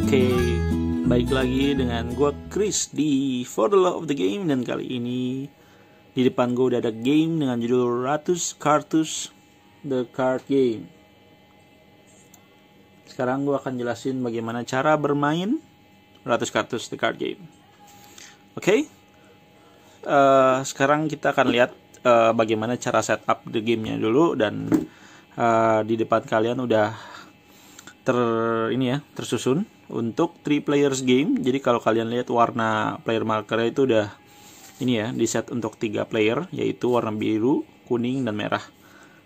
Oke, okay, baik lagi dengan gue Chris di For the Love of the Game dan kali ini di depan gue udah ada game dengan judul Ratus Kartus The Card Game. Sekarang gue akan jelasin bagaimana cara bermain Ratus Kartus The Card Game. Oke, okay? uh, eh, sekarang kita akan lihat uh, bagaimana cara setup the gamenya dulu dan uh, di depan kalian udah ter ini ya tersusun untuk three players game. Jadi kalau kalian lihat warna player marker itu udah ini ya, di set untuk tiga player yaitu warna biru, kuning dan merah.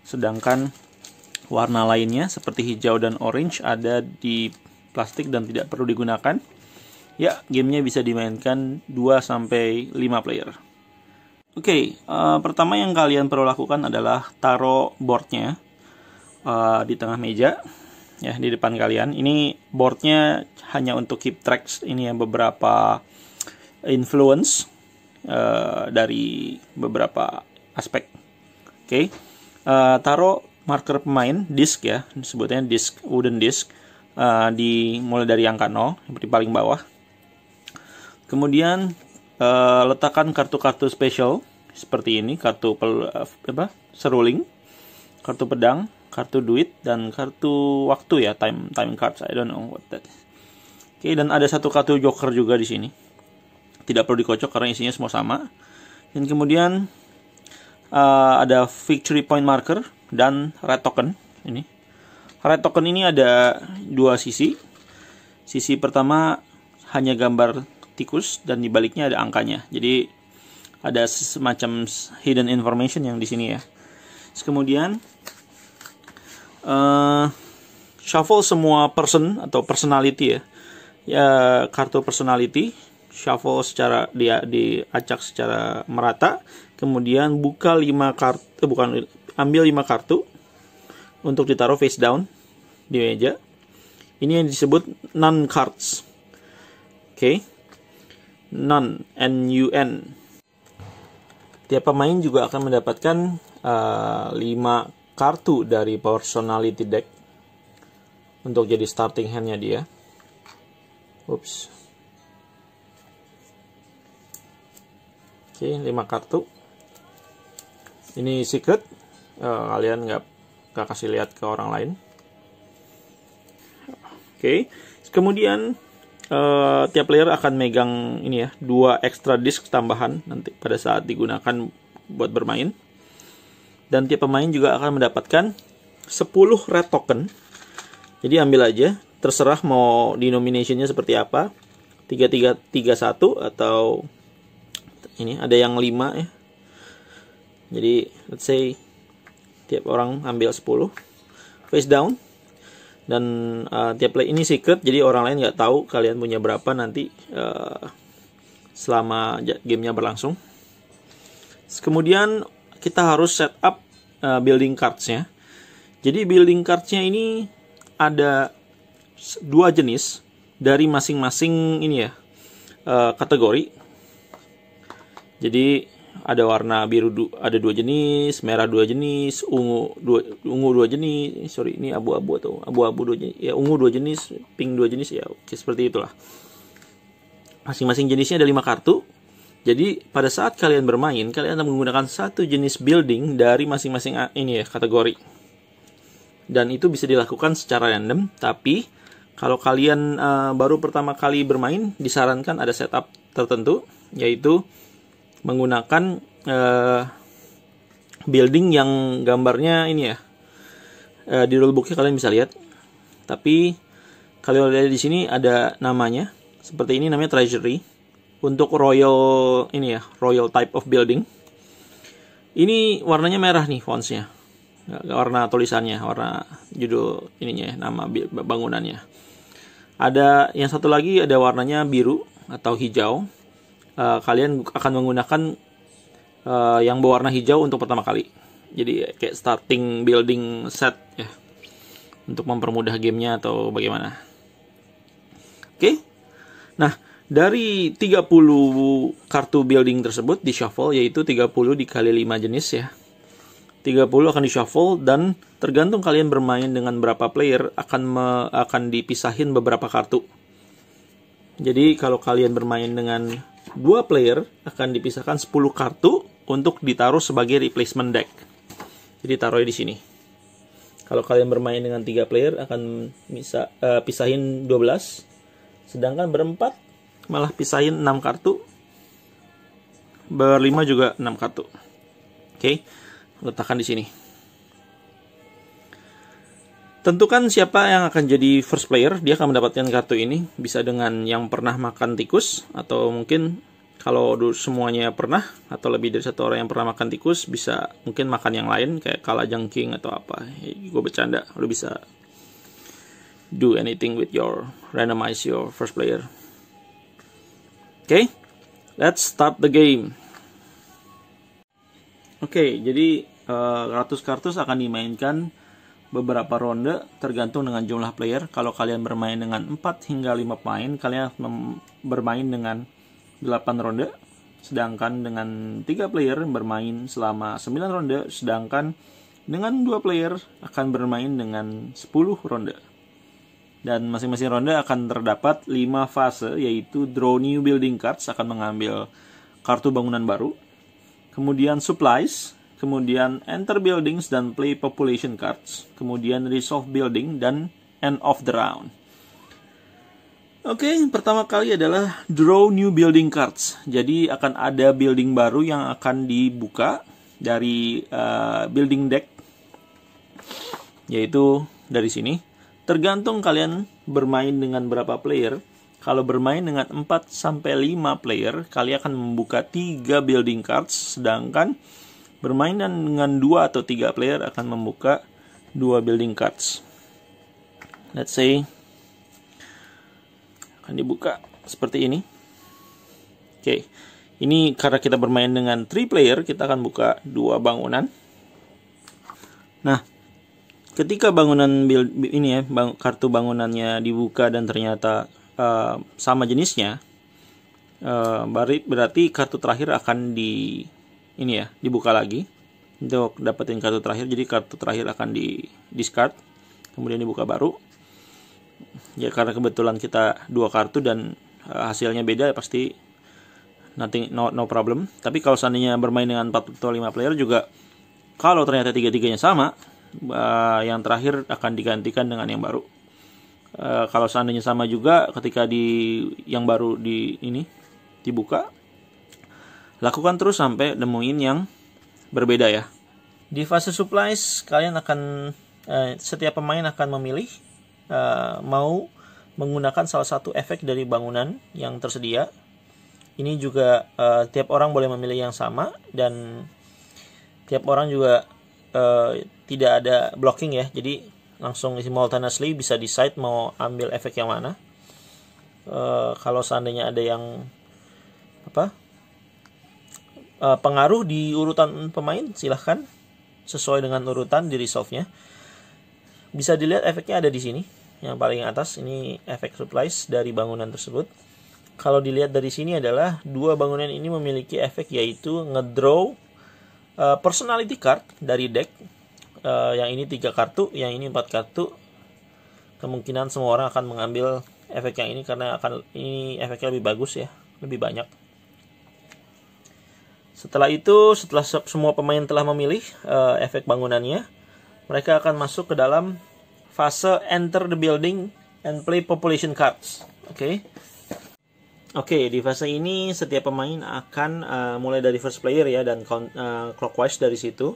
Sedangkan warna lainnya seperti hijau dan orange ada di plastik dan tidak perlu digunakan. Ya, gamenya bisa dimainkan 2 sampai 5 player. Oke, okay, uh, eh, pertama yang kalian perlu lakukan adalah taruh boardnya uh, di tengah meja ya di depan kalian. Ini boardnya hanya untuk keep tracks ini ya beberapa influence uh, dari beberapa aspek. Oke, okay. uh, eh, taruh marker pemain disk ya sebutnya disk wooden disk uh, di mulai dari angka 0 di paling bawah. Kemudian uh, letakkan kartu-kartu special seperti ini kartu pel, apa seruling, kartu pedang, kartu duit dan kartu waktu ya time time cards I don't know what that Oke dan ada satu kartu joker juga di sini. Tidak perlu dikocok karena isinya semua sama. Dan kemudian uh, ada victory point marker dan red token ini. Red token ini ada dua sisi. Sisi pertama hanya gambar tikus dan di baliknya ada angkanya. Jadi ada semacam hidden information yang di sini ya. Terus kemudian uh, shuffle semua person atau personality ya ya kartu personality shuffle secara dia diacak secara merata kemudian buka 5 kartu eh, bukan ambil 5 kartu untuk ditaruh face down di meja ini yang disebut non cards oke okay. non n u n tiap pemain juga akan mendapatkan uh, eh, 5 kartu dari personality deck untuk jadi starting hand-nya dia. Ups. Oke, 5 kartu. Ini secret, uh, kalian nggak nggak kasih lihat ke orang lain. Oke, kemudian uh, tiap player akan megang ini ya dua extra disk tambahan nanti pada saat digunakan buat bermain dan tiap pemain juga akan mendapatkan 10 red token. Jadi ambil aja, terserah mau denominationnya seperti apa. 3331 atau ini ada yang 5 ya. Jadi let's say tiap orang ambil 10 face down dan uh, tiap play ini secret jadi orang lain nggak tahu kalian punya berapa nanti uh, selama gamenya berlangsung kemudian kita harus setup uh, eh, building cards ya Jadi building cards-nya ini ada dua jenis dari masing-masing ini ya uh, kategori. Jadi ada warna biru du ada dua jenis, merah dua jenis, ungu dua ungu dua jenis, sorry ini abu-abu atau abu-abu dua jenis, ya ungu dua jenis, pink dua jenis ya, oke seperti itulah. Masing-masing jenisnya ada lima kartu, jadi pada saat kalian bermain, kalian akan menggunakan satu jenis building dari masing-masing ah, ini ya kategori. Dan itu bisa dilakukan secara random, tapi kalau kalian uh, baru pertama kali bermain, disarankan ada setup tertentu, yaitu menggunakan uh, building yang gambarnya ini ya. Uh, di rulebooknya kalian bisa lihat, tapi kalau lihat di sini ada namanya, seperti ini namanya treasury untuk royal ini ya royal type of building ini warnanya merah nih fontsnya warna tulisannya warna judul ininya nama bangunannya ada yang satu lagi ada warnanya biru atau hijau eh, kalian akan menggunakan eh, yang berwarna hijau untuk pertama kali jadi kayak starting building set ya untuk mempermudah gamenya atau bagaimana oke okay? nah dari 30 kartu building tersebut di shuffle yaitu 30 dikali 5 jenis ya. 30 akan di shuffle dan tergantung kalian bermain dengan berapa player akan me, akan dipisahin beberapa kartu. Jadi kalau kalian bermain dengan dua player akan dipisahkan 10 kartu untuk ditaruh sebagai replacement deck. Jadi taruhnya di sini. Kalau kalian bermain dengan tiga player akan bisa uh, eh, pisahin 12. Sedangkan berempat malah pisahin 6 kartu berlima juga 6 kartu oke okay. letakkan di sini tentukan siapa yang akan jadi first player dia akan mendapatkan kartu ini bisa dengan yang pernah makan tikus atau mungkin kalau semuanya pernah atau lebih dari satu orang yang pernah makan tikus bisa mungkin makan yang lain kayak kala jengking atau apa gue bercanda lu bisa do anything with your randomize your first player Okay, let's start the game. Oke, okay, jadi uh, Ratus Kartus akan dimainkan beberapa ronde tergantung dengan jumlah player. Kalau kalian bermain dengan 4 hingga 5 pemain, kalian bermain dengan 8 ronde. Sedangkan dengan 3 player bermain selama 9 ronde, sedangkan dengan 2 player akan bermain dengan 10 ronde dan masing-masing ronde akan terdapat 5 fase yaitu draw new building cards akan mengambil kartu bangunan baru, kemudian supplies, kemudian enter buildings dan play population cards, kemudian resolve building dan end of the round. Oke, okay, pertama kali adalah draw new building cards. Jadi akan ada building baru yang akan dibuka dari uh, building deck yaitu dari sini Tergantung kalian bermain dengan berapa player. Kalau bermain dengan 4 sampai 5 player, kalian akan membuka 3 building cards sedangkan bermain dengan 2 atau 3 player akan membuka 2 building cards. Let's say akan dibuka seperti ini. Oke. Okay. Ini karena kita bermain dengan 3 player, kita akan buka 2 bangunan. Nah, ketika bangunan build ini ya bang, kartu bangunannya dibuka dan ternyata uh, sama jenisnya uh, berarti kartu terakhir akan di ini ya dibuka lagi untuk dapetin kartu terakhir jadi kartu terakhir akan di discard kemudian dibuka baru ya karena kebetulan kita dua kartu dan uh, hasilnya beda pasti nanti no no problem tapi kalau seandainya bermain dengan atau 5 player juga kalau ternyata tiga-tiganya sama uh, yang terakhir akan digantikan dengan yang baru. Uh, kalau seandainya sama juga ketika di yang baru di ini dibuka, lakukan terus sampai nemuin yang berbeda ya. Di fase supplies kalian akan uh, setiap pemain akan memilih uh, mau menggunakan salah satu efek dari bangunan yang tersedia. Ini juga uh, tiap orang boleh memilih yang sama dan tiap orang juga Eh, tidak ada blocking ya jadi langsung simultaneously bisa decide mau ambil efek yang mana uh, kalau seandainya ada yang apa uh, pengaruh di urutan pemain silahkan sesuai dengan urutan di resolve-nya bisa dilihat efeknya ada di sini yang paling atas ini efek supplies dari bangunan tersebut kalau dilihat dari sini adalah dua bangunan ini memiliki efek yaitu ngedraw Eh, personality card dari deck uh, yang ini tiga kartu yang ini empat kartu kemungkinan semua orang akan mengambil efek yang ini karena akan ini efeknya lebih bagus ya lebih banyak setelah itu setelah semua pemain telah memilih uh, efek bangunannya mereka akan masuk ke dalam fase enter the building and play population cards oke okay? Oke, okay, di fase ini setiap pemain akan uh, mulai dari first player ya dan uh, clockwise dari situ.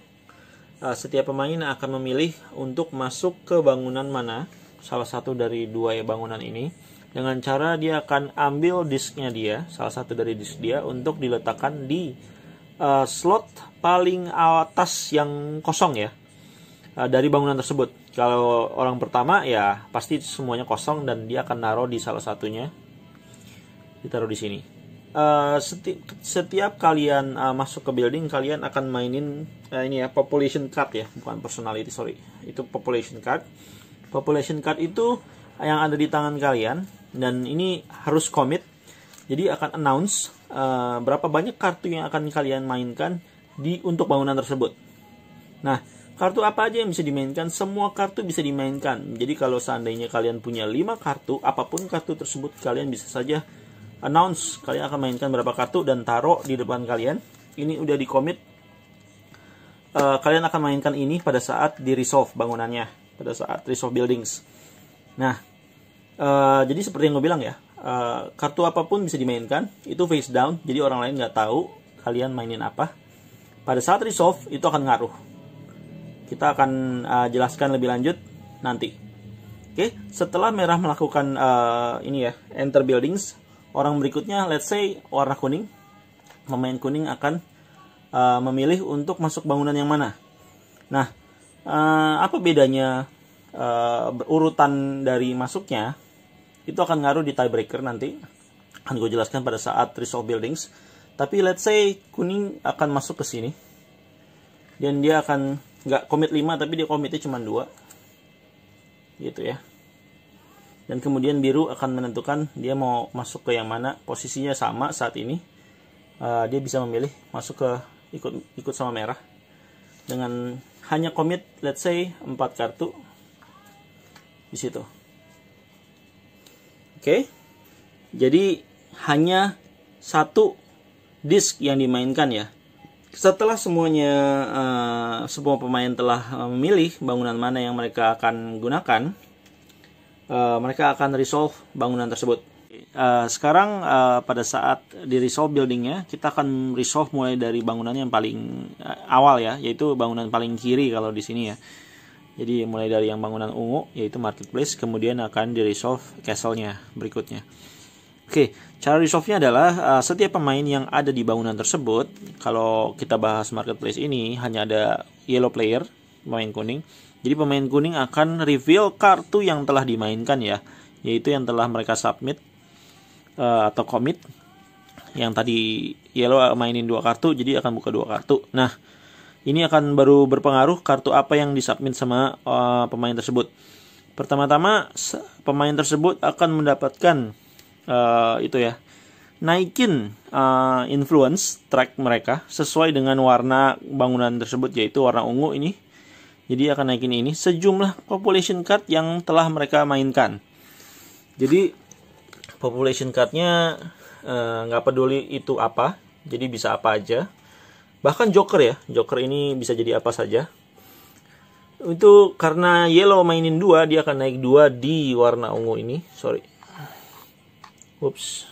Uh, setiap pemain akan memilih untuk masuk ke bangunan mana, salah satu dari dua ya bangunan ini. Dengan cara dia akan ambil disknya dia, salah satu dari disk dia untuk diletakkan di uh, slot paling atas yang kosong ya dari bangunan tersebut. Kalau orang pertama ya pasti semuanya kosong dan dia akan naruh di salah satunya ditaruh di sini uh, seti setiap kalian uh, masuk ke building kalian akan mainin uh, ini ya population card ya bukan personality sorry itu population card population card itu yang ada di tangan kalian dan ini harus commit jadi akan announce uh, berapa banyak kartu yang akan kalian mainkan di untuk bangunan tersebut nah Kartu apa aja yang bisa dimainkan? Semua kartu bisa dimainkan. Jadi kalau seandainya kalian punya 5 kartu, apapun kartu tersebut kalian bisa saja announce kalian akan mainkan berapa kartu dan taruh di depan kalian ini udah di commit uh, eh, kalian akan mainkan ini pada saat di resolve bangunannya pada saat resolve buildings nah uh, jadi seperti yang gue bilang ya uh, kartu apapun bisa dimainkan itu face down jadi orang lain nggak tahu kalian mainin apa pada saat resolve itu akan ngaruh kita akan uh, jelaskan lebih lanjut nanti oke okay? setelah merah melakukan uh, ini ya enter buildings orang berikutnya let's say warna kuning pemain kuning akan uh, memilih untuk masuk bangunan yang mana nah uh, apa bedanya uh, urutan dari masuknya itu akan ngaruh di tiebreaker nanti akan gue jelaskan pada saat resolve buildings tapi let's say kuning akan masuk ke sini dan dia akan nggak komit 5 tapi dia komitnya cuma dua gitu ya dan kemudian biru akan menentukan dia mau masuk ke yang mana posisinya sama saat ini uh, dia bisa memilih masuk ke ikut ikut sama merah dengan hanya commit let's say 4 kartu di situ oke okay? jadi hanya satu disk yang dimainkan ya setelah semuanya uh, semua pemain telah memilih bangunan mana yang mereka akan gunakan Eh, mereka akan resolve bangunan tersebut. Uh, sekarang uh, pada saat di resolve buildingnya kita akan resolve mulai dari bangunan yang paling uh, awal ya yaitu bangunan paling kiri kalau di sini ya jadi mulai dari yang bangunan ungu yaitu marketplace kemudian akan di resolve castle-nya berikutnya Oke, cara resolve-nya adalah uh, setiap pemain yang ada di bangunan tersebut, kalau kita bahas marketplace ini hanya ada yellow player pemain kuning. Jadi pemain kuning akan reveal kartu yang telah dimainkan ya, yaitu yang telah mereka submit uh, atau commit. Yang tadi yellow mainin dua kartu, jadi akan buka dua kartu. Nah, ini akan baru berpengaruh kartu apa yang disubmit sama uh, pemain tersebut. Pertama-tama pemain tersebut akan mendapatkan uh, itu ya naikin uh, influence track mereka sesuai dengan warna bangunan tersebut yaitu warna ungu ini jadi akan naikin ini sejumlah population card yang telah mereka mainkan. Jadi population cardnya eh, nggak eh, peduli itu apa, jadi bisa apa aja. Bahkan Joker ya, Joker ini bisa jadi apa saja. Itu karena Yellow mainin dua, dia akan naik dua di warna ungu ini. Sorry. ups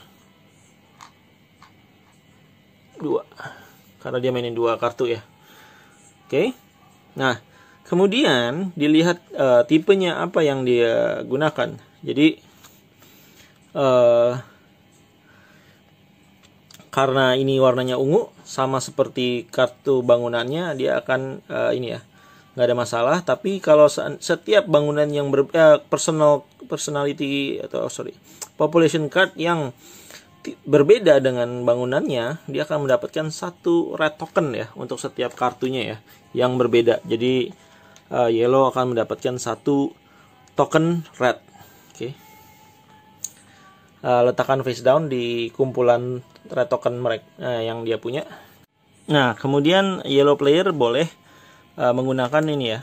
Dua. Karena dia mainin dua kartu ya. Oke. Okay. Nah, Kemudian dilihat uh, tipenya apa yang dia gunakan. Jadi uh, karena ini warnanya ungu sama seperti kartu bangunannya dia akan uh, ini ya nggak ada masalah. Tapi kalau setiap bangunan yang ber, uh, personal personality atau oh, sorry population card yang berbeda dengan bangunannya, dia akan mendapatkan satu red token ya untuk setiap kartunya ya yang berbeda. Jadi uh, yellow akan mendapatkan satu token red. Oke. Okay. Uh, eh, letakkan face down di kumpulan red token mereka uh, eh, yang dia punya. Nah, kemudian yellow player boleh uh, menggunakan ini ya.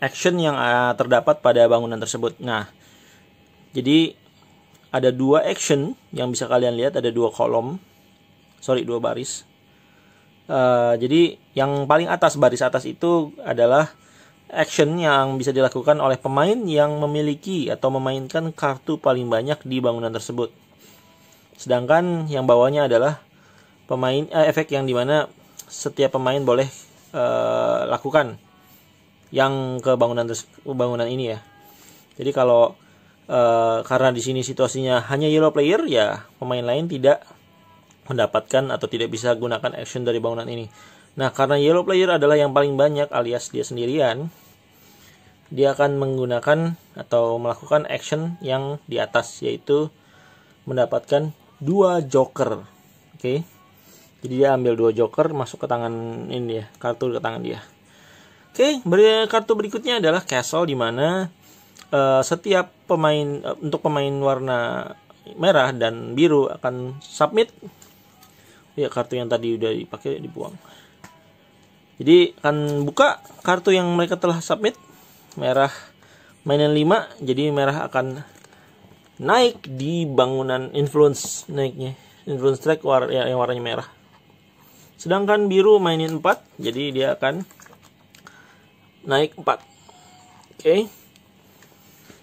Action yang uh, terdapat pada bangunan tersebut. Nah, jadi ada dua action yang bisa kalian lihat ada dua kolom. Sorry, dua baris Uh, jadi yang paling atas baris atas itu adalah action yang bisa dilakukan oleh pemain yang memiliki atau memainkan kartu paling banyak di bangunan tersebut. Sedangkan yang bawahnya adalah pemain uh, efek yang dimana setiap pemain boleh uh, lakukan yang ke bangunan bangunan ini ya. Jadi kalau uh, karena di sini situasinya hanya yellow player ya pemain lain tidak mendapatkan atau tidak bisa gunakan action dari bangunan ini. Nah, karena yellow player adalah yang paling banyak alias dia sendirian, dia akan menggunakan atau melakukan action yang di atas yaitu mendapatkan dua joker. Oke. Okay? Jadi dia ambil dua joker masuk ke tangan ini ya, kartu ke tangan dia. Oke, okay, kartu berikutnya adalah castle di mana uh, setiap pemain uh, untuk pemain warna merah dan biru akan submit ya kartu yang tadi udah dipakai dibuang jadi akan buka kartu yang mereka telah submit merah mainan 5 jadi merah akan naik di bangunan influence naiknya influence track war ya, yang warnanya merah sedangkan biru mainin 4 jadi dia akan naik 4 oke okay.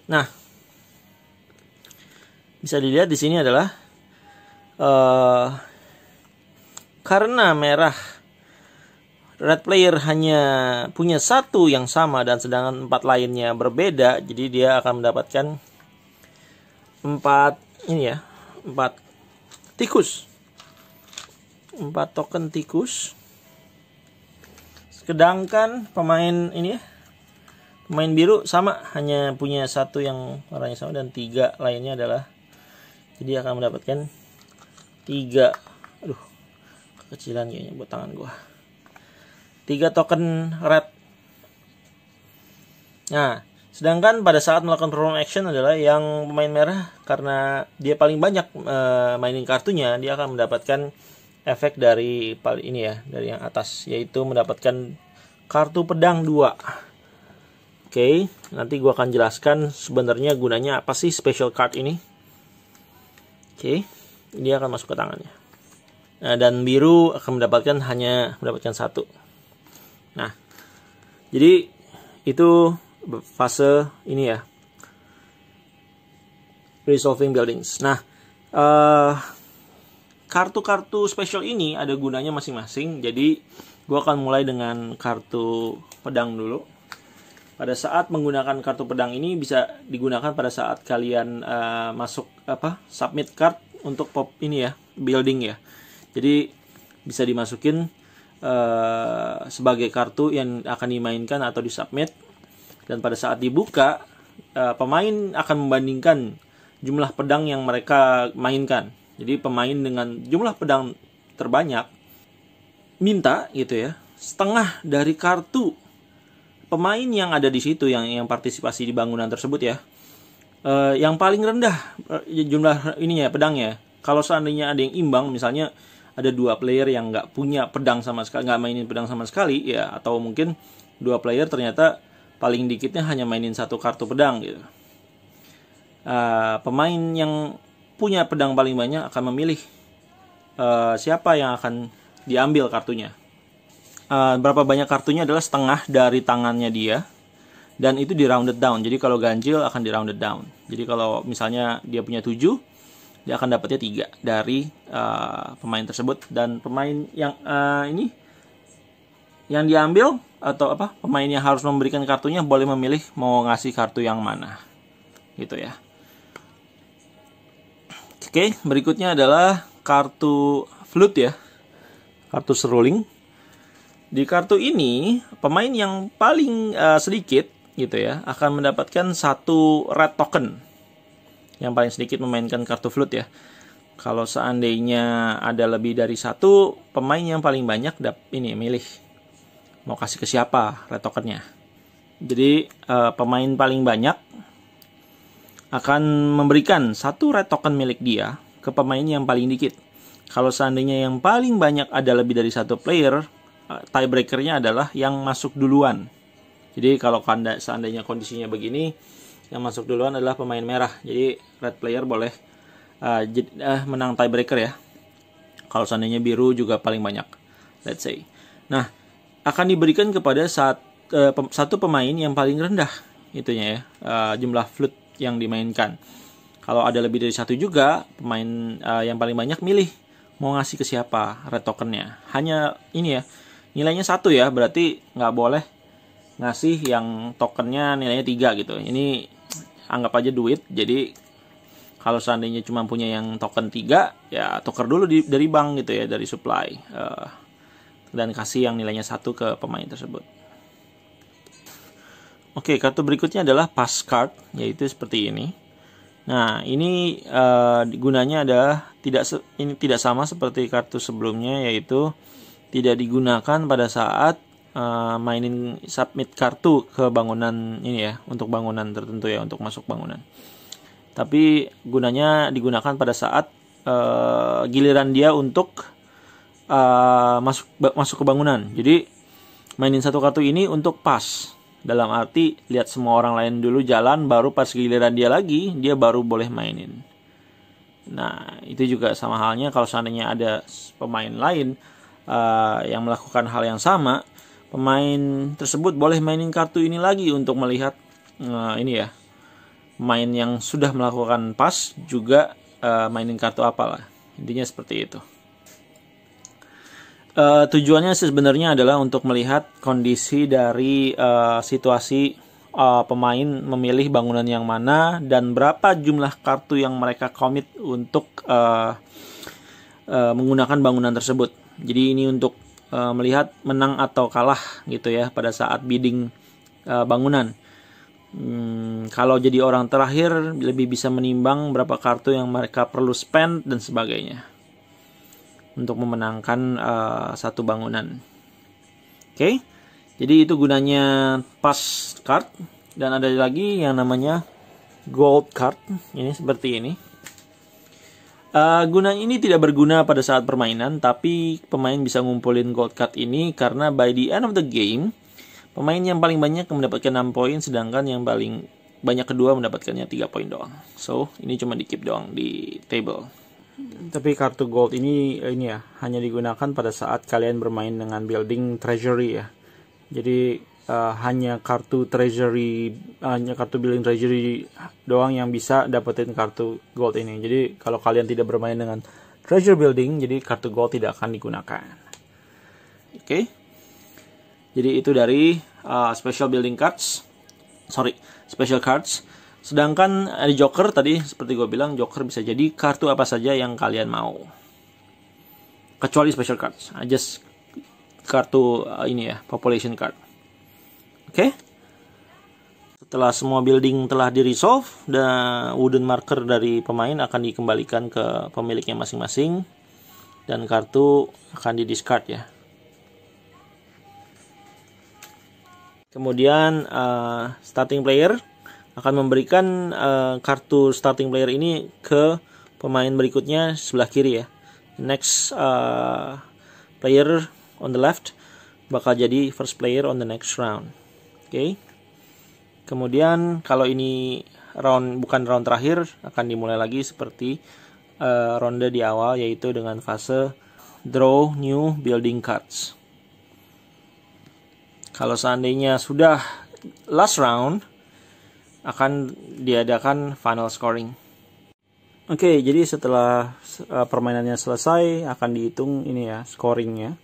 nah bisa dilihat di sini adalah uh, karena merah red player hanya punya satu yang sama dan sedangkan empat lainnya berbeda, jadi dia akan mendapatkan empat ini ya, empat tikus. Empat token tikus. Sedangkan pemain ini ya, pemain biru sama hanya punya satu yang warnanya sama dan tiga lainnya adalah jadi akan mendapatkan tiga aduh kecilan kayaknya buat tangan gua tiga token red nah sedangkan pada saat melakukan perform action adalah yang pemain merah karena dia paling banyak e, mainin kartunya dia akan mendapatkan efek dari ini ya dari yang atas yaitu mendapatkan kartu pedang 2 Oke, okay, nanti gue akan jelaskan sebenarnya gunanya apa sih special card ini. Oke, okay, dia akan masuk ke tangannya. Eh, dan biru akan mendapatkan hanya mendapatkan satu. Nah, jadi itu fase ini ya resolving buildings. Nah, eh, kartu-kartu special ini ada gunanya masing-masing. Jadi, gue akan mulai dengan kartu pedang dulu. Pada saat menggunakan kartu pedang ini bisa digunakan pada saat kalian uh, masuk apa submit card untuk pop ini ya building ya. Jadi bisa dimasukin uh, sebagai kartu yang akan dimainkan atau disubmit dan pada saat dibuka uh, pemain akan membandingkan jumlah pedang yang mereka mainkan. Jadi pemain dengan jumlah pedang terbanyak minta gitu ya setengah dari kartu pemain yang ada di situ yang yang partisipasi di bangunan tersebut ya uh, yang paling rendah uh, jumlah ininya pedangnya kalau seandainya ada yang imbang misalnya ada dua player yang nggak punya pedang sama sekali nggak mainin pedang sama sekali ya atau mungkin dua player ternyata paling dikitnya hanya mainin satu kartu pedang gitu uh, pemain yang punya pedang paling banyak akan memilih uh, siapa yang akan diambil kartunya uh, berapa banyak kartunya adalah setengah dari tangannya dia dan itu di rounded down jadi kalau ganjil akan di rounded down jadi kalau misalnya dia punya tujuh dia akan dapatnya tiga dari uh, pemain tersebut dan pemain yang uh, ini yang diambil atau apa pemain yang harus memberikan kartunya boleh memilih mau ngasih kartu yang mana gitu ya oke berikutnya adalah kartu flute ya kartu seruling di kartu ini pemain yang paling uh, sedikit gitu ya akan mendapatkan satu red token yang paling sedikit memainkan kartu flute ya. Kalau seandainya ada lebih dari satu, pemain yang paling banyak dap ini milih mau kasih ke siapa retokernya. Jadi uh, pemain paling banyak akan memberikan satu red token milik dia ke pemain yang paling dikit. Kalau seandainya yang paling banyak ada lebih dari satu player, eh, tiebreakernya adalah yang masuk duluan. Jadi kalau seandainya kondisinya begini, yang masuk duluan adalah pemain merah jadi red player boleh uh, jid, uh, menang tiebreaker ya kalau seandainya biru juga paling banyak let's say nah akan diberikan kepada saat, uh, pem, satu pemain yang paling rendah itunya ya uh, jumlah flute yang dimainkan kalau ada lebih dari satu juga pemain uh, yang paling banyak milih mau ngasih ke siapa red tokennya hanya ini ya nilainya satu ya berarti nggak boleh ngasih yang tokennya nilainya tiga gitu ini anggap aja duit jadi kalau seandainya cuma punya yang token 3 ya tuker dulu di, dari bank gitu ya dari supply uh, dan kasih yang nilainya satu ke pemain tersebut oke okay, kartu berikutnya adalah pass card yaitu seperti ini nah ini uh, gunanya adalah tidak ini tidak sama seperti kartu sebelumnya yaitu tidak digunakan pada saat Eh, mainin submit kartu ke bangunan ini ya untuk bangunan tertentu ya untuk masuk bangunan tapi gunanya digunakan pada saat uh, giliran dia untuk uh, masuk masuk ke bangunan jadi mainin satu kartu ini untuk pas dalam arti lihat semua orang lain dulu jalan baru pas giliran dia lagi dia baru boleh mainin nah itu juga sama halnya kalau seandainya ada pemain lain uh, yang melakukan hal yang sama pemain tersebut boleh mainin kartu ini lagi untuk melihat uh, ini ya main yang sudah melakukan pas juga uh, mainin kartu apalah intinya seperti itu uh, tujuannya sebenarnya adalah untuk melihat kondisi dari uh, situasi uh, pemain memilih bangunan yang mana dan berapa jumlah kartu yang mereka komit untuk uh, uh, menggunakan bangunan tersebut jadi ini untuk uh, melihat menang atau kalah gitu ya pada saat bidding uh, bangunan. Hmm, kalau jadi orang terakhir lebih bisa menimbang berapa kartu yang mereka perlu spend dan sebagainya untuk memenangkan uh, satu bangunan. Oke, okay? jadi itu gunanya pass card dan ada lagi yang namanya gold card. Ini seperti ini. Uh, ini tidak berguna pada saat permainan, tapi pemain bisa ngumpulin gold card ini karena by the end of the game, pemain yang paling banyak mendapatkan 6 poin, sedangkan yang paling banyak kedua mendapatkannya 3 poin doang. So, ini cuma di keep doang di table tapi kartu gold ini ini ya hanya digunakan pada saat kalian bermain dengan building treasury ya jadi uh, hanya kartu treasury hanya kartu billing treasury doang yang bisa dapetin kartu gold ini jadi kalau kalian tidak bermain dengan treasure building jadi kartu gold tidak akan digunakan oke okay? jadi itu dari uh, special building cards sorry special cards sedangkan ada eh, joker tadi seperti gue bilang joker bisa jadi kartu apa saja yang kalian mau kecuali special cards aja ah, kartu uh, ini ya population card Oke. Okay? Setelah semua building telah di resolve dan wooden marker dari pemain akan dikembalikan ke pemiliknya masing-masing dan kartu akan di discard ya. Kemudian uh, starting player akan memberikan uh, kartu starting player ini ke pemain berikutnya sebelah kiri ya. Next uh, player on the left bakal jadi first player on the next round. Oke. Okay. Kemudian kalau ini round bukan round terakhir akan dimulai lagi seperti uh, ronde di awal yaitu dengan fase draw new building cards. Kalau seandainya sudah last round akan diadakan final scoring. Oke, okay, jadi setelah uh, permainannya selesai akan dihitung ini ya scoringnya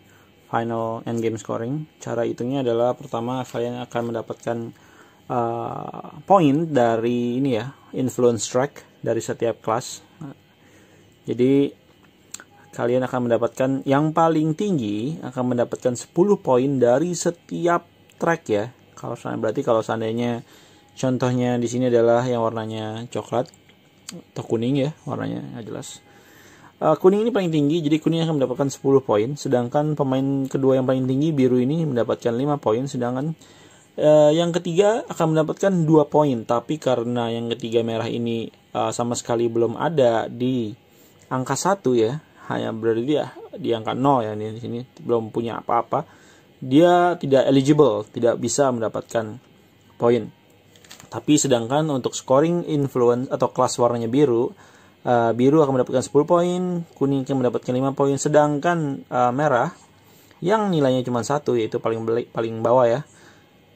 final endgame scoring. Cara hitungnya adalah pertama kalian akan mendapatkan uh, poin dari ini ya, influence track dari setiap kelas. Jadi kalian akan mendapatkan yang paling tinggi akan mendapatkan 10 poin dari setiap track ya. Kalau berarti kalau seandainya contohnya di sini adalah yang warnanya coklat atau kuning ya warnanya nggak jelas Uh, kuning ini paling tinggi, jadi kuning akan mendapatkan 10 poin, sedangkan pemain kedua yang paling tinggi biru ini mendapatkan 5 poin, sedangkan uh, yang ketiga akan mendapatkan 2 poin, tapi karena yang ketiga merah ini uh, sama sekali belum ada di angka 1 ya, hanya berarti dia di angka 0 ya di sini belum punya apa-apa, dia tidak eligible, tidak bisa mendapatkan poin. Tapi sedangkan untuk scoring influence atau kelas warnanya biru Eh, biru akan mendapatkan 10 poin, kuning akan mendapatkan 5 poin, sedangkan uh, merah yang nilainya cuma satu yaitu paling paling bawah ya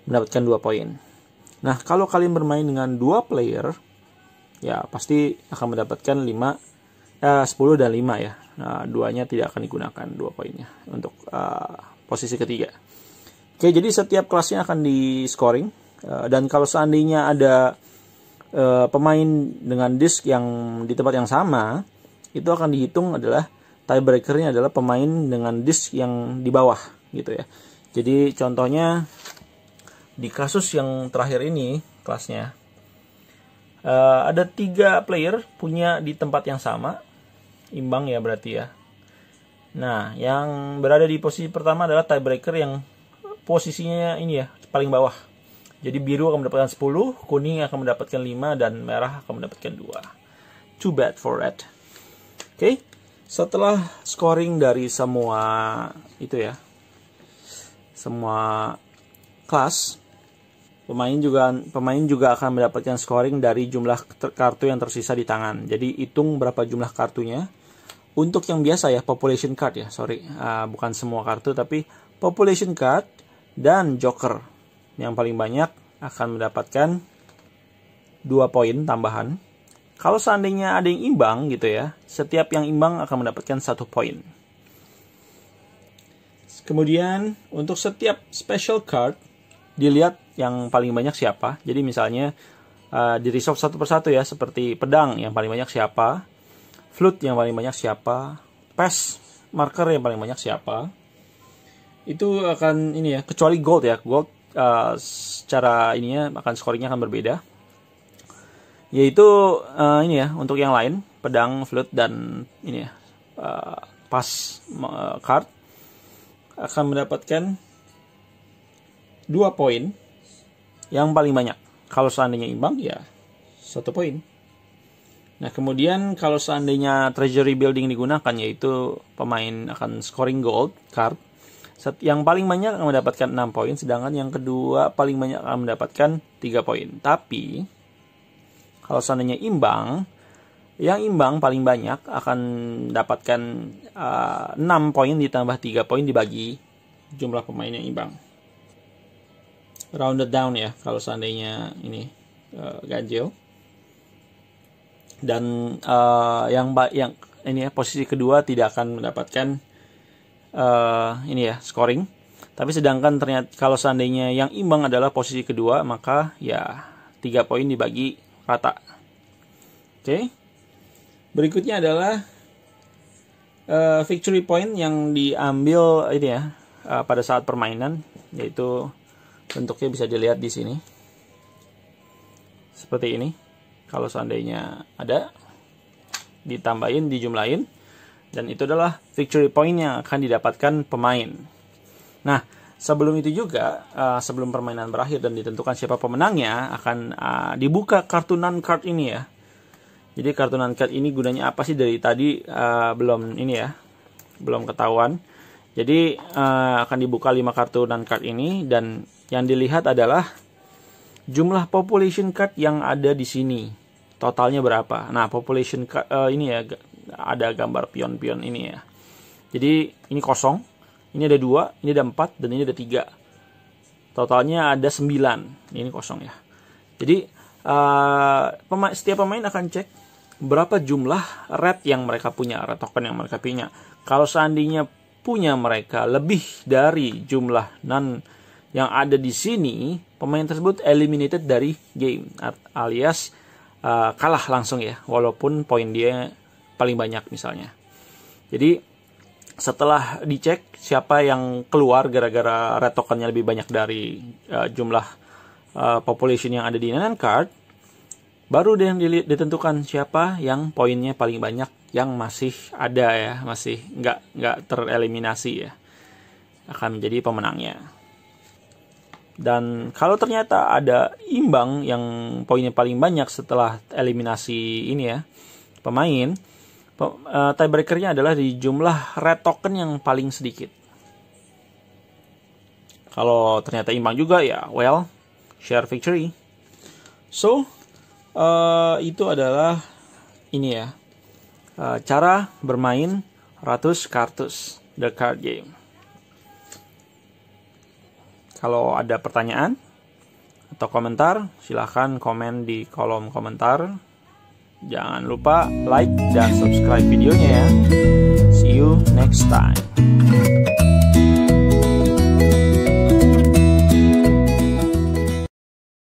mendapatkan 2 poin. Nah, kalau kalian bermain dengan dua player ya pasti akan mendapatkan 5 eh, 10 dan 5 ya. Nah, duanya tidak akan digunakan dua poinnya untuk uh, posisi ketiga. Oke, jadi setiap kelasnya akan di scoring uh, dan kalau seandainya ada e, pemain dengan disk yang di tempat yang sama itu akan dihitung adalah tiebreakernya adalah pemain dengan disk yang di bawah gitu ya. Jadi contohnya di kasus yang terakhir ini kelasnya e, ada tiga player punya di tempat yang sama imbang ya berarti ya. Nah, yang berada di posisi pertama adalah tiebreaker yang posisinya ini ya paling bawah jadi biru akan mendapatkan 10, kuning akan mendapatkan 5, dan merah akan mendapatkan 2. Too bad for red. Oke, okay? setelah scoring dari semua itu ya, semua kelas, pemain juga pemain juga akan mendapatkan scoring dari jumlah kartu yang tersisa di tangan. Jadi hitung berapa jumlah kartunya. Untuk yang biasa ya, population card ya, sorry, uh, bukan semua kartu tapi population card dan joker yang paling banyak akan mendapatkan dua poin tambahan. Kalau seandainya ada yang imbang gitu ya, setiap yang imbang akan mendapatkan satu poin. Kemudian untuk setiap special card dilihat yang paling banyak siapa. Jadi misalnya uh, di resolve satu persatu ya, seperti pedang yang paling banyak siapa, flute yang paling banyak siapa, pass marker yang paling banyak siapa. Itu akan ini ya, kecuali gold ya. Gold uh, secara ininya akan scoringnya akan berbeda yaitu uh, ini ya untuk yang lain pedang flute dan ini ya uh, pas uh, card akan mendapatkan dua poin yang paling banyak kalau seandainya imbang ya satu poin nah kemudian kalau seandainya treasury building digunakan yaitu pemain akan scoring gold card yang paling banyak akan mendapatkan 6 poin, sedangkan yang kedua paling banyak akan mendapatkan 3 poin. Tapi, kalau seandainya imbang, yang imbang paling banyak akan mendapatkan uh, eh, 6 poin ditambah 3 poin dibagi jumlah pemain yang imbang. Rounded down ya, kalau seandainya ini uh, ganjil. Dan uh, yang yang ini ya, posisi kedua tidak akan mendapatkan uh, ini ya scoring. Tapi sedangkan ternyata kalau seandainya yang imbang adalah posisi kedua maka ya tiga poin dibagi rata. Oke. Okay. Berikutnya adalah uh, victory point yang diambil ini ya uh, pada saat permainan yaitu bentuknya bisa dilihat di sini. Seperti ini. Kalau seandainya ada ditambahin, dijumlahin dan itu adalah victory point yang akan didapatkan pemain. Nah, sebelum itu juga, uh, sebelum permainan berakhir dan ditentukan siapa pemenangnya, akan uh, dibuka kartu non-card ini ya. Jadi kartu non-card ini gunanya apa sih dari tadi uh, belum ini ya, belum ketahuan. Jadi uh, akan dibuka 5 kartu non-card ini dan yang dilihat adalah jumlah population card yang ada di sini. Totalnya berapa? Nah, population card, uh, ini ya ada gambar pion-pion ini ya. Jadi ini kosong, ini ada dua, ini ada empat, dan ini ada tiga. Totalnya ada sembilan. Ini kosong ya. Jadi uh, pema setiap pemain akan cek berapa jumlah red yang mereka punya, red token yang mereka punya. Kalau seandainya punya mereka lebih dari jumlah non yang ada di sini, pemain tersebut eliminated dari game alias uh, kalah langsung ya, walaupun poin dia paling banyak misalnya. Jadi setelah dicek siapa yang keluar gara-gara red tokennya lebih banyak dari uh, jumlah uh, population yang ada di NN card, baru deh ditentukan siapa yang poinnya paling banyak yang masih ada ya, masih nggak nggak tereliminasi ya akan menjadi pemenangnya. Dan kalau ternyata ada imbang yang poinnya paling banyak setelah eliminasi ini ya pemain, uh, eh, nya adalah di jumlah red token yang paling sedikit. Kalau ternyata imbang juga ya, well, share victory. So, uh, itu adalah ini ya, uh, cara bermain ratus kartus the card game. Kalau ada pertanyaan atau komentar, silahkan komen di kolom komentar Jangan lupa like dan subscribe videonya ya. See you next time.